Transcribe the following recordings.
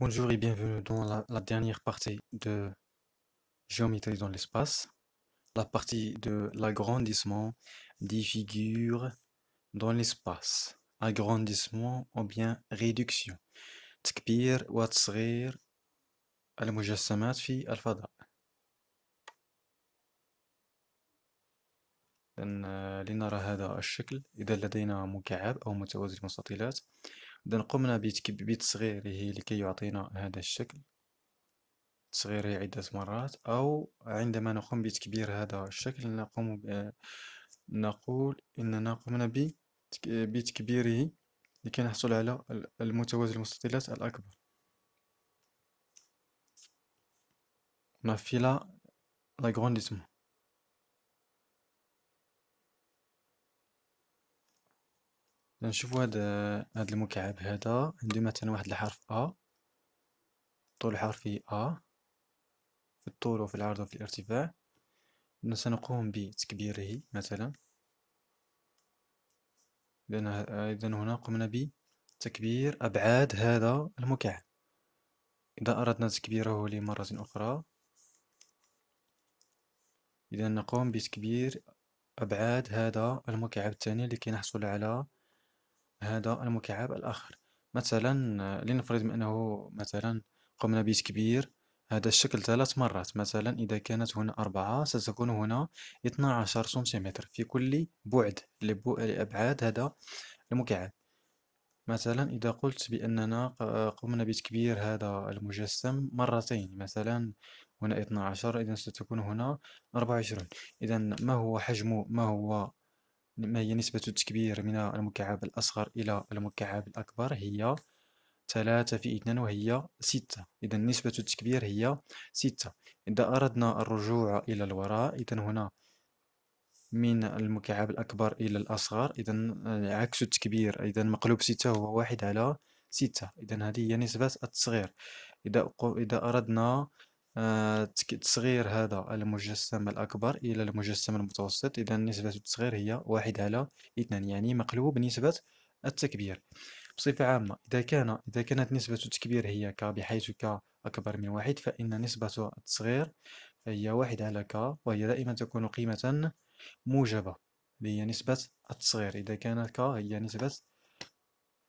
Bonjour et bienvenue dans la, dernière partie de géométrie dans l'espace, la partie de l'agrandissement des figures dans l'espace, agrandissement ou bien réduction. تكبير وتصغير المجسمات في إذا قمنا بتصغيره لكي يعطينا هذا الشكل تصغيره عدة مرات أو عندما نقوم بتكبير هذا الشكل نقوم نقول إننا قمنا بتكبيره لكي نحصل على المتوازي المستطيلات الأكبر ما في لا غرانديسمون نشوفو هاد هذا المكعب هذا عنده مثلا واحد الحرف أ طول حرفي أ في الطول وفي العرض وفي الارتفاع سنقوم بتكبيره مثلا إذا هنا قمنا بتكبير أبعاد هذا المكعب إذا أردنا تكبيره لمرة أخرى إذا نقوم بتكبير أبعاد هذا المكعب الثاني لكي نحصل على هذا المكعب الآخر مثلا لنفرض بأنه مثلا قمنا بيت كبير هذا الشكل ثلاث مرات مثلا إذا كانت هنا أربعة ستكون هنا 12 سنتيمتر في كل بعد لأبعاد هذا المكعب مثلا إذا قلت بأننا قمنا بتكبير هذا المجسم مرتين مثلا هنا 12 إذا ستكون هنا 24 إذا ما هو حجم ما هو ما هي نسبة التكبير من المكعب الأصغر إلى المكعب الأكبر هي ثلاثة في اثنان وهي ستة إذا نسبة التكبير هي ستة إذا أردنا الرجوع إلى الوراء إذا هنا من المكعب الأكبر إلى الأصغر إذا عكس التكبير إذا مقلوب ستة هو واحد على ستة إذا هذه هي نسبة التصغير إذا إذا أردنا آه، تصغير هذا المجسم الأكبر إلى المجسم المتوسط إذا نسبة التصغير هي واحد على اثنان يعني مقلوب نسبة التكبير بصفة عامة إذا كان إذا كانت نسبة التكبير هي ك بحيث ك أكبر من واحد فإن نسبة التصغير هي واحد على ك وهي دائما تكون قيمة موجبة هي نسبة التصغير إذا كانت ك هي نسبة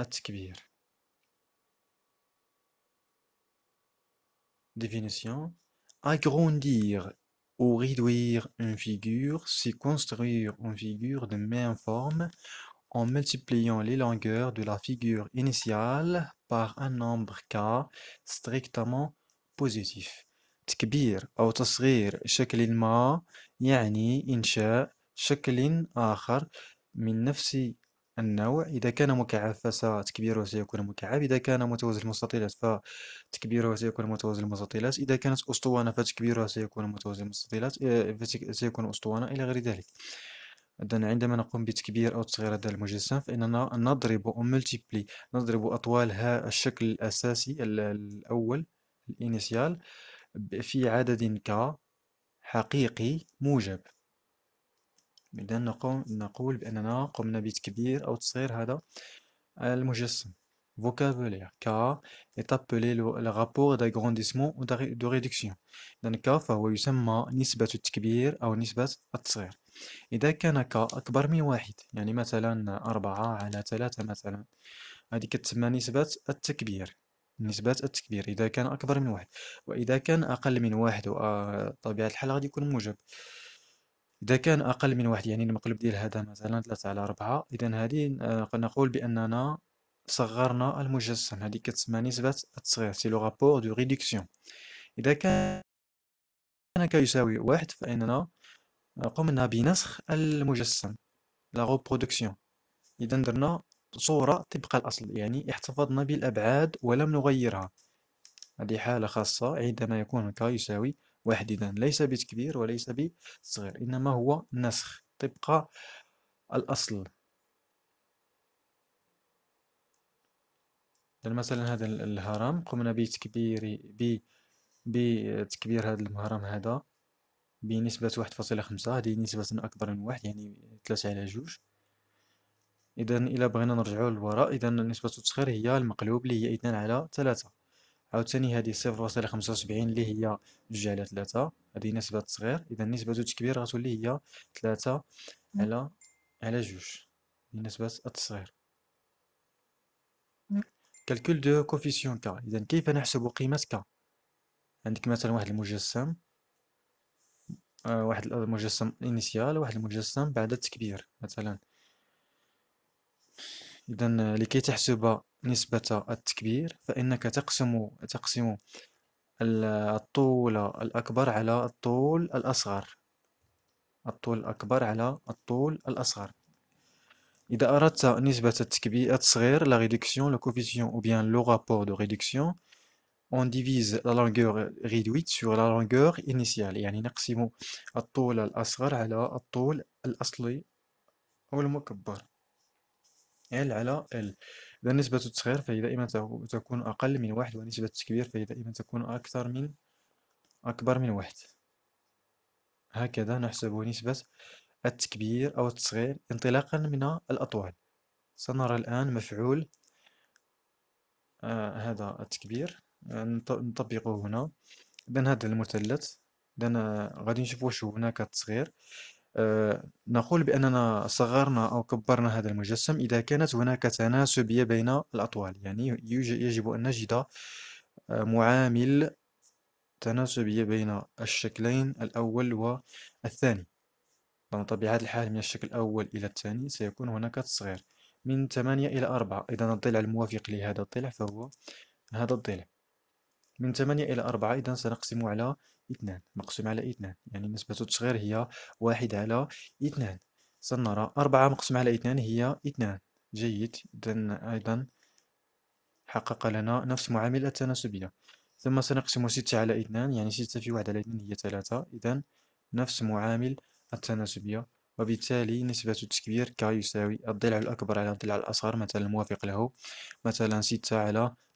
التكبير Définition. Agrandir ou réduire une figure, c'est construire une figure de même forme en multipliant les longueurs de la figure initiale par un nombre k strictement positif. تكبير أو تصغير شكل ما يعني إنشاء شكل آخر من نفس النوع إذا كان مكعب فتكبيره سيكون مكعب إذا كان متوازي المستطيلات فتكبيره سيكون متوازي المستطيلات إذا كانت أسطوانة فتكبيرها سيكون متوازي المستطيلات آه، سيكون أسطوانة إلى غير ذلك إذن عندما نقوم بتكبير أو تصغير هذا المجسم فإننا نضرب أو ملتيبلي نضرب أطوال ها الشكل الأساسي الأول الإنيسيال في عدد ك حقيقي موجب إذا نقوم نقول بأننا قمنا بتكبير أو تصغير هذا المجسم vocabulaire K est appelé le, le rapport d'agrandissement ou de, de réduction إذا K فهو يسمى نسبة التكبير أو نسبة التصغير إذا كان K أكبر من واحد يعني مثلا أربعة على ثلاثة مثلا هذه كتسمى نسبة التكبير نسبة التكبير إذا كان أكبر من واحد وإذا كان أقل من واحد وطبيعة آه، الحال غادي يكون موجب إذا كان أقل من واحد يعني المقلب ديال هذا مثلا ثلاثة على ربعة إذا هذه آه، نقول بأننا صغرنا المجسم هذه كتسمى نسبة التصغير سي لو رابور دو ريدكسيون إذا كان كيساوي واحد فإننا قمنا بنسخ المجسم لا ريبرودكسيون إذا درنا صورة طبق الأصل يعني احتفظنا بالأبعاد ولم نغيرها هذه حالة خاصة عندما يكون كا يساوي واحد اذا ليس بتكبير وليس بالصغير إنما هو نسخ طبق الأصل يعني مثلا هذا الهرم قمنا بتكبير ب بتكبير هذا الهرم هذا بنسبة واحد فاصلة خمسة هذه نسبة أكبر من واحد يعني ثلاثة على جوج إذا إلا بغينا نرجعو للوراء إذا نسبة التصغير هي المقلوب اللي هي اثنان على ثلاثة عاوتاني هذه صفر فاصلة خمسة وسبعين اللي هي جوج على ثلاثة هذه نسبة تصغير إذا نسبة كبير غتولي هي ثلاثة على على جوج نسبة التصغير كالكول دو كوفيسيون كا إذا كيف نحسب قيمة كا عندك مثلا واحد المجسم آه، واحد المجسم انيسيال واحد المجسم بعد التكبير مثلا إذا لكي تحسب نسبة التكبير فإنك تقسم تقسم الطول الأكبر على الطول الأصغر الطول الأكبر على الطول الأصغر إذا أردت نسبة التكبير التصغير لا ريدكسيون لو كوفيسيون أو بيان لو رابور دو ريدكسيون on divise la longueur réduite sur la longueur initiale يعني نقسم الطول الأصغر على الطول الأصلي أو المكبر L على L إذا نسبة التصغير فهي دائما تكون أقل من واحد ونسبة التكبير فهي دائما تكون أكثر من أكبر من واحد هكذا نحسب نسبة التكبير أو التصغير انطلاقا من الأطوال سنرى الآن مفعول آه هذا التكبير آه، نطبقه هنا إذا هذا المثلث إذا غادي نشوف واش هناك تصغير آه، نقول بأننا صغرنا أو كبرنا هذا المجسم إذا كانت هناك تناسبية بين الأطوال يعني يجب أن نجد آه، معامل تناسبية بين الشكلين الأول والثاني طبعا طبيعة الحال من الشكل الأول إلى الثاني سيكون هناك تصغير من 8 إلى 4 إذا الضلع الموافق لهذا الضلع فهو هذا الضلع من 8 إلى 4 إذا سنقسم على 2 مقسوم على 2 يعني نسبة التصغير هي 1 على 2 سنرى 4 مقسوم على 2 هي 2 جيد إذا أيضا حقق لنا نفس معامل التناسبية ثم سنقسم 6 على 2 يعني 6 في 1 على 2 هي 3 إذا نفس معامل التناسبية وبالتالي نسبة التكبير كا يساوي الضلع الأكبر على الضلع الأصغر مثلا الموافق له مثلا 6 على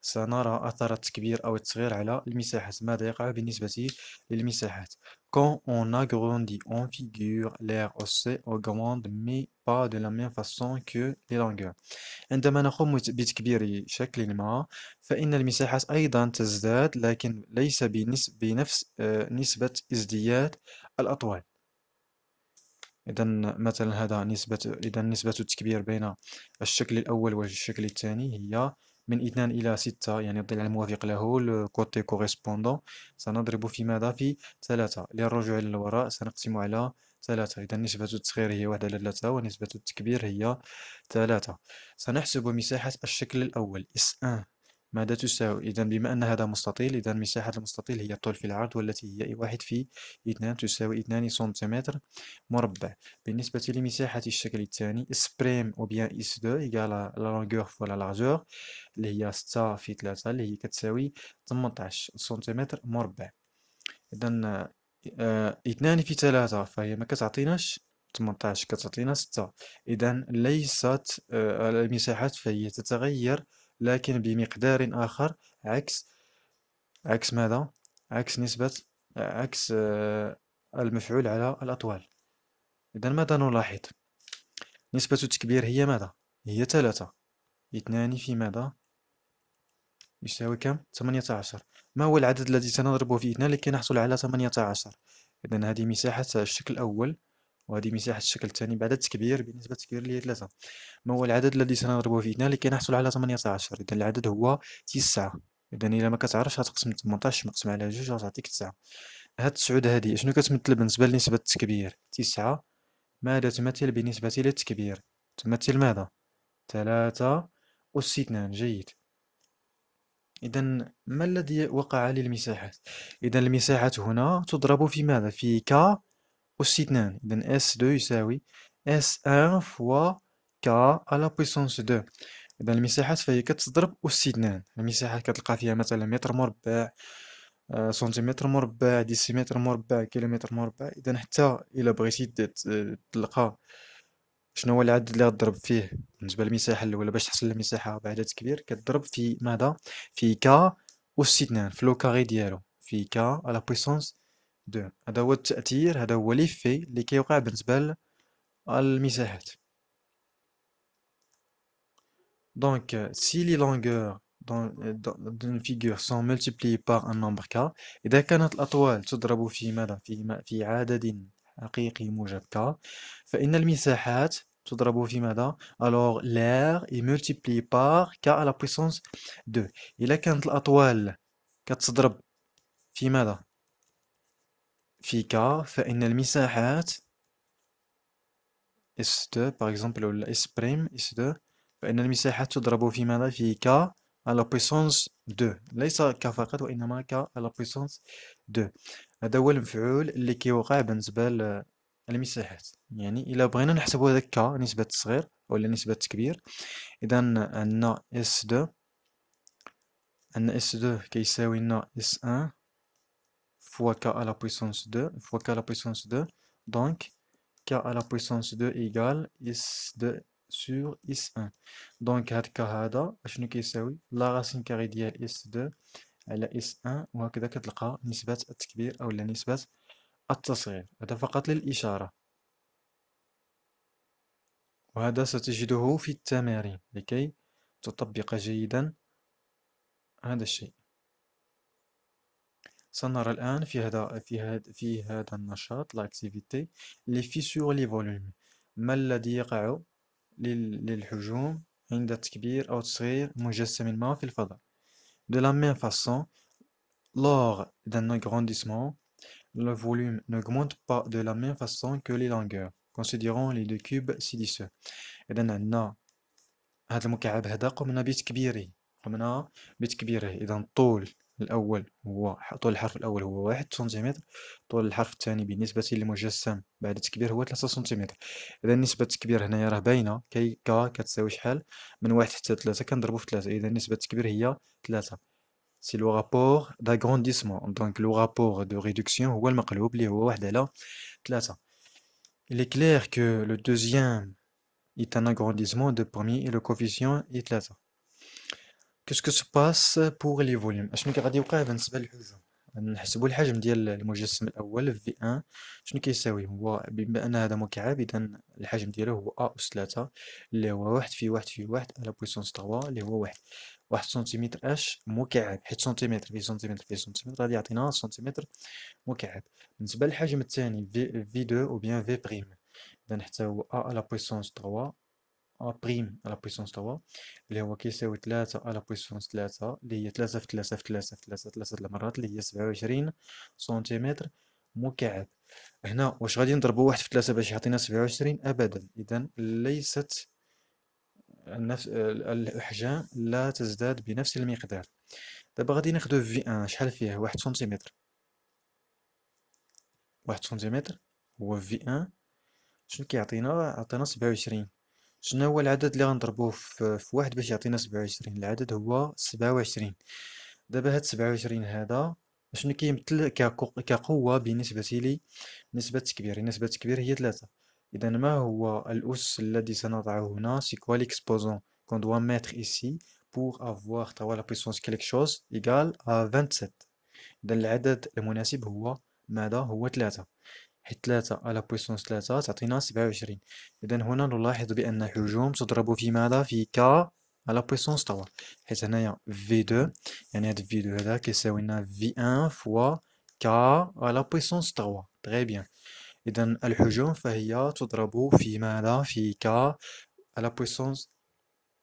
سنرى أثر التكبير أو التصغير على المساحات ماذا يقع بالنسبة للمساحات Quand on agrandit, on figure, l'air aussi augmente, mais pas de la même façon que les longueurs. عندما نقوم بتكبير شكل ما، فإن المساحات أيضا تزداد، لكن ليس بنفس آه، نسبة ازدياد الأطوال. إذا مثلا هذا نسبة إذا نسبة التكبير بين الشكل الأول والشكل الثاني هي من اثنان إلى ستة يعني الضلع الموافق له الكوتي كوريسبوندون سنضرب في ماذا في ثلاثة للرجوع إلى الوراء سنقسم على ثلاثة إذا نسبة التصغير هي واحد على ثلاثة ونسبة التكبير هي ثلاثة سنحسب مساحة الشكل الاول اس S1 ماذا تساوي إذا بما أن هذا مستطيل إذا مساحة المستطيل هي الطول في العرض والتي هي واحد في اثنان تساوي اثنان سنتيمتر مربع بالنسبة لمساحة الشكل الثاني اس بريم أو بيان اس دو إيكال لا لونغور فوا لا لارجور اللي هي ستة في ثلاثة اللي هي كتساوي تمنطاش سنتيمتر مربع إذا آه، اثنان في ثلاثة فهي ما كتعطيناش 18 كتعطينا 6 إذا ليست آه، المساحات فهي تتغير لكن بمقدار آخر عكس عكس ماذا؟ عكس نسبة عكس آه، المفعول على الأطوال إذا ماذا نلاحظ؟ نسبة التكبير هي ماذا؟ هي ثلاثة اثنان في ماذا؟ يساوي كم؟ ثمانية عشر ما هو العدد الذي سنضربه في اثنان لكي نحصل على ثمانية عشر؟ إذا هذه مساحة الشكل الأول وهذه مساحة الشكل الثاني بعد التكبير بنسبه للتكبير اللي هي 3 ما هو العدد الذي سنضربه في 2 لكي نحصل على 18 إذا العدد هو 9 إذا إلا ما كتعرفش غتقسم 18 مقسم على 2 غتعطيك 9 هاد التسعود هادي شنو كتمثل بالنسبة لنسبة التكبير 9 ماذا تمثل بالنسبة للتكبير تمثل ماذا 3 أس 2 جيد إذا ما الذي وقع للمساحات إذا المساحات هنا تضرب في ماذا في ك أس 2 إذا S2 يساوي S1 فوا K على بويسونس 2 إذا المساحات فهي كتضرب أس 2 المساحات كتلقى فيها مثلا متر مربع سنتيمتر مربع ديسيمتر مربع كيلومتر مربع إذا حتى إلا بغيتي تلقى شنو هو العدد اللي غضرب فيه بالنسبه للمساحه الاولى باش تحصل المساحه بعدد كبير كتضرب في ماذا في كا أس 2 في لو كاري ديالو في كا على بويسونس دو هذا هو التأثير هذا هو ليفي اللي كيوقع بالنسبة للمساحات Donc, si les longueurs دون فيغور سون multipliées par ان نمبر كا إذا كانت الأطوال تضرب في ماذا؟ في, في عدد حقيقي موجب كا فإن المساحات تضرب في ماذا؟ الوغ لير اي multiplié par كا à la puissance 2. إذا كانت الأطوال كتضرب في ماذا؟ في كا فإن المساحات S2 par exemple ولا S' S2 فإن المساحات تضرب في ماذا في كا على puissance 2 ليس كا فقط وإنما كا على puissance 2 هذا هو المفعول اللي كيوقع بالنسبة المساحات يعني إلا بغينا نحسبوا هداك كا نسبة صغير ولا نسبة كبير إذا عندنا S2 عندنا S2 كيساوي لنا S1 fois k à la puissance 2 fois k à la puissance 2. Donc, k à la puissance 2 égale is2 sur is1. Donc, هاد k هذا اشنو كيساوي؟ لا راسين كاري ديال is2 على اس1 وهكذا كتلقى نسبة التكبير أو لا نسبة التصغير هذا فقط للإشارة وهذا ستجده في التمارين لكي تطبق جيدا هذا الشيء سنرى الآن في هذا في هذا في هذا النشاط لاكتيفيتي لي فيسور لي فوليوم ما الذي يقع للحجوم عند تكبير أو تصغير مجسم ما في الفضاء De la même façon, lors d'un agrandissement, le volume n'augmente pas de la même façon que les longueurs. Considérons les deux cubes ci-dessous. إذا عندنا هذا المكعب هذا قمنا بتكبيره قمنا بتكبيره إذا الطول الأول هو طول الحرف الأول هو واحد سنتيمتر طول الحرف الثاني بالنسبة للمجسم بعد التكبير هو 3 سنتيمتر إذا نسبة التكبير هنايا راه باينة كي كا كتساوي شحال من واحد حتى 3 كنضربو في 3 إذا نسبة التكبير هي 3 سي لو رابور داغرونديسمون دونك لو رابور دو ريدكسيون هو المقلوب اللي هو واحد على 3 Il est clair que le deuxième est un agrandissement de premier et le coefficient est 3. كيسكو سو باس بوغ لي فوليوم اشنو كي غادي يوقع بالنسبه للحجم نحسبوا الحجم ديال المجسم الاول في ان شنو كيساوي هو بما ان هذا مكعب اذا الحجم ديالو هو ا اس 3 اللي هو واحد في واحد في واحد على بويسونس 3 اللي هو واحد واحد سنتيمتر اش مكعب حيت سنتيمتر في سنتيمتر في سنتيمتر غادي يعطينا سنتيمتر مكعب بالنسبه للحجم الثاني في في 2 او بيان في بريم اذا حتى هو ا على بويسونس 3 بريم على بويسونس 3 اللي هو كيساوي تلاتة على بويسونس تلاتة اللي هي تلاتة في تلاتة في تلاتة في تلاتة تلاتة المرات اللي هي سبعة سنتيمتر مكعب هنا واش غادي نضربو واحد في تلاتة باش يعطينا سبعة أبدا إذا ليست نفس الأحجام لا تزداد بنفس المقدار دابا غادي ناخدو في ان شحال فيه واحد سنتيمتر واحد سنتيمتر هو في ان شنو كيعطينا عطينا سبعة شنو هو العدد اللي غنضربوه في واحد باش يعطينا سبعة وعشرين العدد هو سبعة وعشرين دابا هاد سبعة وعشرين هذا شنو كيمثل كقوة بالنسبة لي نسبة تكبير نسبة تكبير هي ثلاثة إذا ما هو الأس الذي سنضعه هنا سي كوا ليكسبوزون كون دوا ميتر إيسي بور أفواغ توا لا بويسونس كيلك شوز إيكال أ 27 إذا العدد المناسب هو ماذا هو ثلاثة حيت 3 على بويسونس 3 تعطينا 27 إذا هنا نلاحظ بأن حجوم تضرب في ماذا في ك على بويسونس 3 حيت هنايا في 2 يعني هاد في 2 هذا كيساوي لنا أن 1 فوا ك على بويسونس 3 تري بيان إذا الحجوم فهي تضرب في ماذا في ك على بويسونس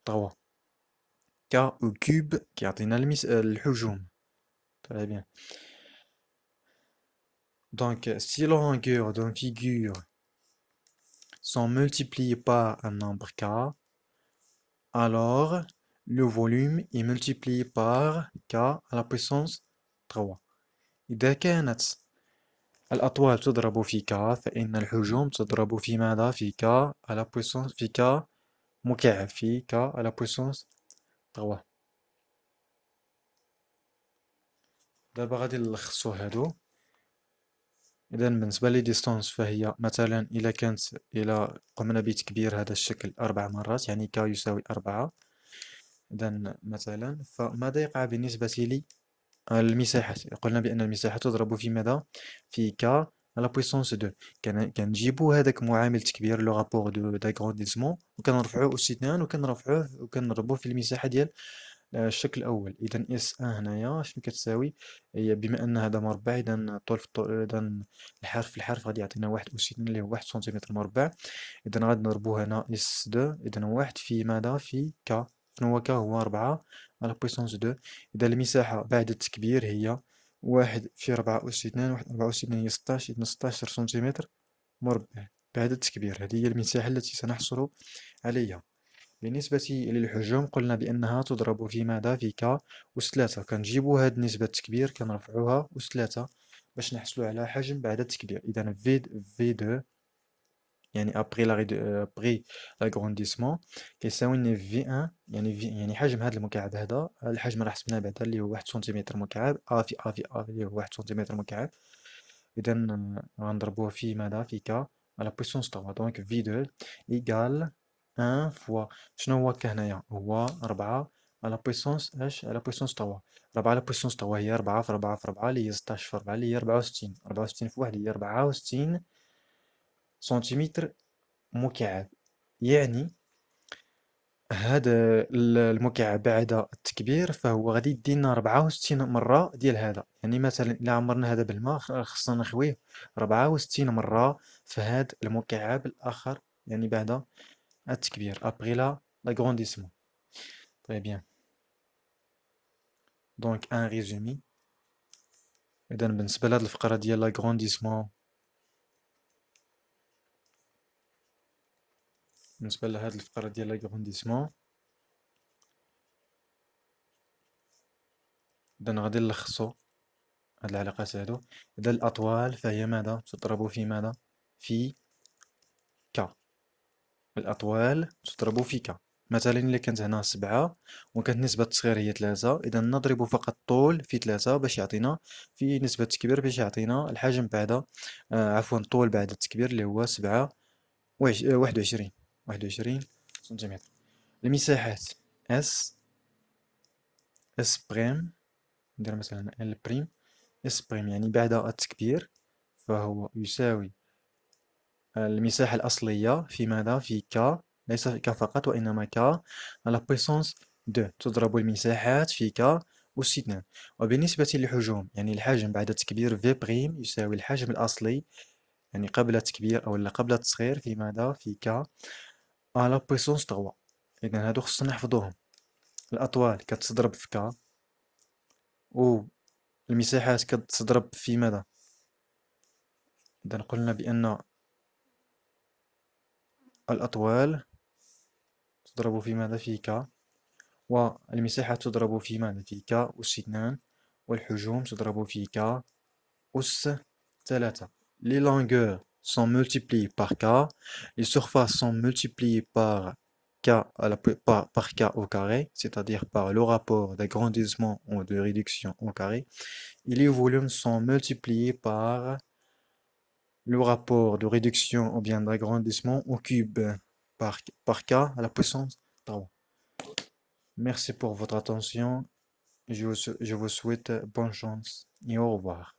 3 ك او كوب كيعطينا الحجوم تري بيان Donc, si la longueur d'une figure sont multipliées par un nombre k, alors le volume est multiplié par k à la puissance 3. إذا كانت الأطوال تضرب في k فإن الحجوم تضرب في ماذا؟ في k à la puissance في ك مكعب في k à la puissance 3 دابا غادي نلخصو هادو اذا بالنسبه لي ديستونس فهي مثلا الا كانت الا قمنا بتكبير هذا الشكل اربع مرات يعني كا يساوي أربعة اذا مثلا فماذا يقع بالنسبه لي المساحه قلنا بان المساحه تضرب في ماذا في كا على بويسونس دو كنجيبو هذاك معامل تكبير لو رابور دو داغرونديزمون وكنرفعوه اس 2 وكنرفعوه وكنضربوه في المساحه ديال الشكل الاول اذا اس ان هنايا شنو كتساوي هي بما ان هذا مربع اذا طول في الطول اذا الحرف في الحرف غادي يعطينا واحد اثنين اللي هو واحد سنتيمتر مربع اذا غادي نضربو هنا اس دو اذا واحد في ماذا في كا شنو هو كا هو ربعة على بويسونس دو اذا المساحة بعد التكبير هي واحد في ربعة أس اثنين واحد ربعة أس اثنين هي ستاش إذن ستاشر سنتيمتر مربع بعد التكبير هذه هي المساحة التي سنحصل عليها بالنسبة للحجم قلنا بأنها تضرب في ماذا في ك أس ثلاثة كنجيبو هاد نسبة التكبير كنرفعوها أس ثلاثة باش نحصلو على حجم بعد التكبير إذا في في دو يعني أبغي لا أبغي لاغرونديسمون كيساوي في أن يعني في يعني حجم هاد المكعب هذا الحجم راه حسبناه بعدا اللي هو واحد سنتيمتر مكعب ا في ا في ا اللي هو واحد سنتيمتر مكعب اذا غنضربوه في ماذا في ك على بويسونس 3 دونك في 2 ايكال ان فوا شنو هو كهنايا هو ربعة على بويسونس اش على بويسونس 3 ربعة على بويسونس 3 هي ربعة في ربعة في ربعة اللي هي ستاش في ربعة اللي هي ربعة وستين ربعة وستين في واحد هي ربعة وستين سنتيمتر مكعب يعني هذا المكعب بعد التكبير فهو غادي يدينا 64 مره ديال هذا يعني مثلا الا عمرنا هذا بالماء خصنا نخويه 64 مره في هذا المكعب الاخر يعني بعد التكبير après لا l'agrandissement تري بيان دونك ان ريزومي اذا بالنسبه لهاد الفقره ديال لاغرونديسمون بالنسبه لهاد الفقره ديال لاغرونديسمون اذا غادي نلخصو هاد العلاقات هادو اذا الاطوال فهي ماذا تضرب في ماذا في الأطوال تضرب فيك مثلا اللي كانت هنا سبعة وكانت نسبة التصغير هي ثلاثة إذا نضرب فقط الطول في ثلاثة باش يعطينا في نسبة التكبير باش يعطينا الحجم بعد آه عفوا الطول بعد التكبير اللي هو سبعة آه، واحد وعشرين واحد وعشرين سنتيمتر المساحات اس اس بريم ندير مثلا ال بريم اس بريم يعني بعد التكبير فهو يساوي المساحة الأصلية في ماذا؟ في ك ليس في ك فقط وإنما ك على بويسونس دو تضرب المساحات في ك أس 2 وبالنسبة للحجوم يعني الحجم بعد تكبير في بريم يساوي الحجم الأصلي يعني قبل التكبير أو قبل التصغير في ماذا؟ في ك على بويسونس 3 إذا هادو خصنا نحفظوهم الأطوال كتضرب في ك و المساحات كتضرب في ماذا؟ إذا قلنا بأن Les longueurs sont multipliées par k, les surfaces sont multipliées par k, euh, la, par, par k au carré, c'est-à-dire par le rapport d'agrandissement ou de réduction au carré, et les volumes sont multipliés par le rapport de réduction ou bien d'agrandissement au cube par, par, k à la puissance. Merci pour votre attention. je vous, je vous souhaite bonne chance et au revoir.